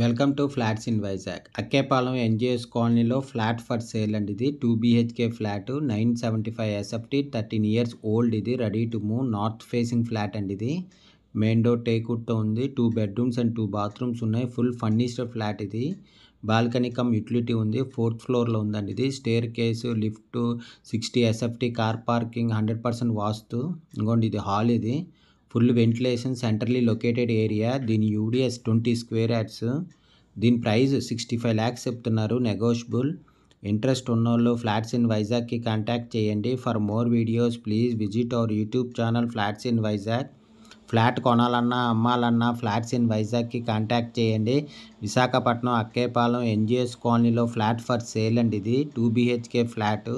welcome to flats in Vizag Akkayapalem NGOs కాలనీలో flat for sale అండి ఇది two BHK flat nine seventy five SFT thirteen years old ఇది ready to move north facing flat అండి ఇది main door టేకుట్తో ఉంది two bedrooms and two bathrooms ఉన్నాయి full furnished flat ఇది బాల్కనీ కమ్ యూటిలిటీ ఉంది ఫోర్త్ ఫ్లోర్లో ఉందండి ఇది staircase lift sixty SFT car parking hundred percent vastu ఇంకోండి ఇది హాల్ ఇది full ventilation centrally located area దీని యూడిఎస్ ట్వంటీ స్క్వేర్ యాడ్స్ దీని ప్రైస్ సిక్స్టీ ఫైవ్ ల్యాక్స్ చెప్తున్నారు నెగోషియబుల్ ఇంట్రెస్ట్ ఉన్నోళ్ళు ఫ్లాట్స్ ఇన్ వైజాగ్కి కాంటాక్ట్ చేయండి for more videos please visit our YouTube channel flats in Vizag flat కొనాలన్నా అమ్మాలన్నా ఫ్లాట్స్ ఇన్ వైజాగ్కి కాంటాక్ట్ చేయండి విశాఖపట్నం అక్కేపాలెం ఎన్జిఎస్ కాలనీలో ఫ్లాట్ ఫర్ సేల్ అండి ఇది two BHK flat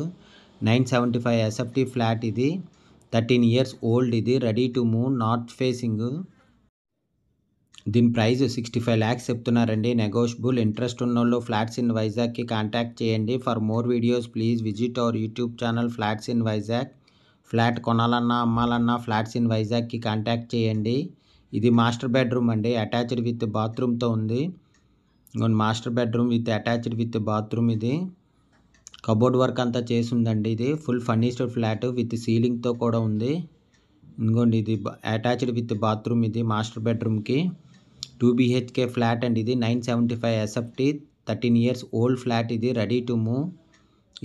nine seventy five SFT flat ఇది థర్టీన్ ఇయర్స్ ఓల్డ్ ఇది ready to move north facing దీని ప్రైస్ సిక్స్టీ ఫైవ్ ల్యాక్స్ చెప్తున్నారండి నెగోషియబుల్ ఇంట్రెస్ట్ ఉన్నోళ్ళు ఫ్లాట్స్ ఇన్ వైజాగ్కి కాంటాక్ట్ చేయండి for more videos please visit our YouTube channel flats in Vizag flat కొనాలన్నా అమ్మాలన్నా flats in వైజాగ్కి కాంటాక్ట్ చేయండి ఇది మాస్టర్ బెడ్రూమ్ అండి అటాచ్డ్ విత్ బాత్రూమ్తో ఉంది master bedroom with attached with bathroom ఇది కబోర్డ్ వర్క్ అంతా చేసి ఉందండి ఇది ఫుల్ ఫర్నిష్డ్ ఫ్లాట్ విత్ సీలింగ్తో కూడా ఉంది ఇంకోండి ఇది అటాచ్డ్ విత్ బాత్రూమ్ ఇది మాస్టర్ బెడ్రూమ్కి టూ బిహెచ్కే ఫ్లాట్ అండి ఇది nine seventy five SFT thirteen years old flat ఇది రెడీ టు మూవ్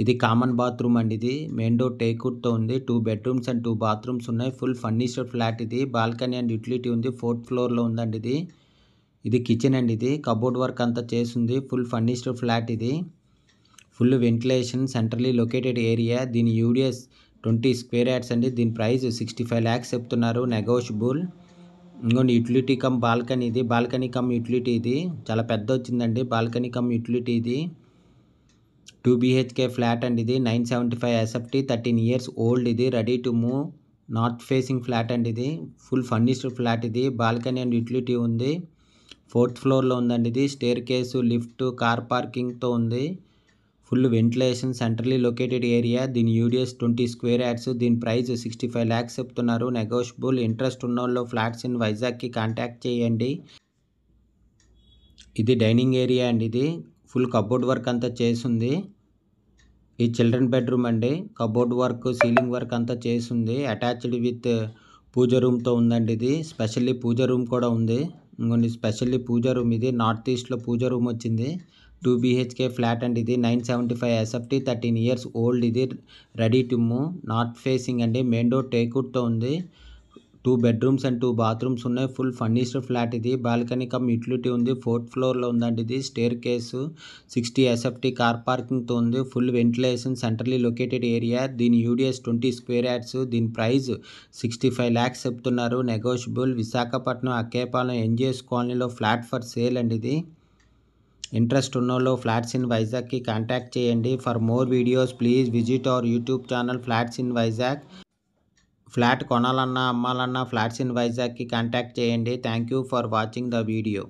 ఇది కామన్ బాత్రూమ్ అండి ఇది మెయిన్ డోర్ టేక్వుడ్తో ఉంది two bedrooms and two bathrooms ఉన్నాయి ఫుల్ ఫర్నిచర్ ఫ్లాట్ ఇది బాల్కనీ అండ్ యూటిలిటీ ఉంది ఫోర్త్ ఫ్లోర్లో ఉందండి ఇది ఇది కిచెన్ అండి ఇది కబోర్డ్ వర్క్ అంతా చేసింది ఫుల్ ఫర్నిచర్ ఫ్లాట్ ఇది full ventilation centrally located area దీని యూడిఎస్ ట్వంటీ స్క్వేర్ యాడ్స్ అండి దీని ప్రైస్ సిక్స్టీ ఫైవ్ ల్యాక్స్ చెప్తున్నారు నెగోషియబుల్ ఇంకోండి యూటిలిటీ కమ్ బాల్కనీ ఇది బాల్కనీ కమ్ యూటిలిటీ ఇది చాలా పెద్ద వచ్చిందండి బాల్కనీ కమ్ యూటిలిటీ ఇది టూ బీహెచ్కే ఫ్లాట్ అండి ఇది nine seventy five SFT thirteen years old ఇది ready to move north facing flat అండి ఇది ఫుల్ ఫర్నిష్డ్ ఫ్లాట్ ఇది బాల్కనీ అండ్ యూటిలిటీ ఉంది ఫోర్త్ ఫ్లోర్లో ఉందండి ఇది స్టేర్ కేసు లిఫ్ట్ కార్ పార్కింగ్తో ఉంది full ventilation centrally located area దీని యూడిఎస్ ట్వంటీ స్క్వేర్ యార్డ్స్ దీని ప్రైస్ సిక్స్టీ ఫైవ్ ల్యాక్స్ చెప్తున్నారు నెగోషియబుల్ ఇంట్రెస్ట్ ఉన్న వాళ్ళు ఫ్లాట్స్ ఇన్ వైజాగ్కి కాంటాక్ట్ చేయండి ఇది డైనింగ్ ఏరియా అండి ఇది ఫుల్ కబోర్డ్ వర్క్ అంతా చేసింది ఈ చిల్డ్రన్ బెడ్రూమ్ అండి కబోర్డ్ వర్క్ సీలింగ్ వర్క్ అంతా చేసింది అటాచ్డ్ విత్ పూజ రూమ్తో ఉందండి ఇది స్పెషల్లీ పూజ రూమ్ కూడా ఉంది ఇంకొన్ని స్పెషల్లీ పూజ రూమ్ ఇది నార్త్ ఈస్ట్లో పూజ రూమ్ వచ్చింది టూ బీహెచ్కే ఫ్లాట్ అండి ఇది nine seventy five SFT thirteen years old ఇది ready to move north facing అండి మెయిన్ డోర్ టేకుడ్తో ఉంది two bedrooms and two bathrooms ఉన్నాయి ఫుల్ ఫర్నిష్డ్ ఫ్లాట్ ఇది బాల్కనీ కమ్ యూటిలిటీ ఉంది ఫోర్త్ ఫ్లోర్లో ఉందండి ఇది staircase sixty SFT car పార్కింగ్తో ఉంది full ventilation centrally located area దీని యూడిఎస్ ట్వంటీ స్క్వేర్ యాడ్స్ దీని ప్రైస్ సిక్స్టీ ఫైవ్ ల్యాక్స్ చెప్తున్నారు నెగోషియబుల్ విశాఖపట్నం అక్కేపాలెం ఎన్జిఎస్ కాలనీలో ఫ్లాట్ ఫర్ సేల్ అండి ఇది ఇంట్రెస్ట్ ఉన్నోల్లు ఫ్లాట్స్ ఇన్ వైజాగ్కి కాంటాక్ట్ చేయండి for more videos please visit our YouTube channel flats in Vizag flat కొనాలన్నా అమ్మాలన్నా ఫ్లాట్స్ ఇన్ వైజాగ్కి కాంటాక్ట్ చేయండి thank you for watching the video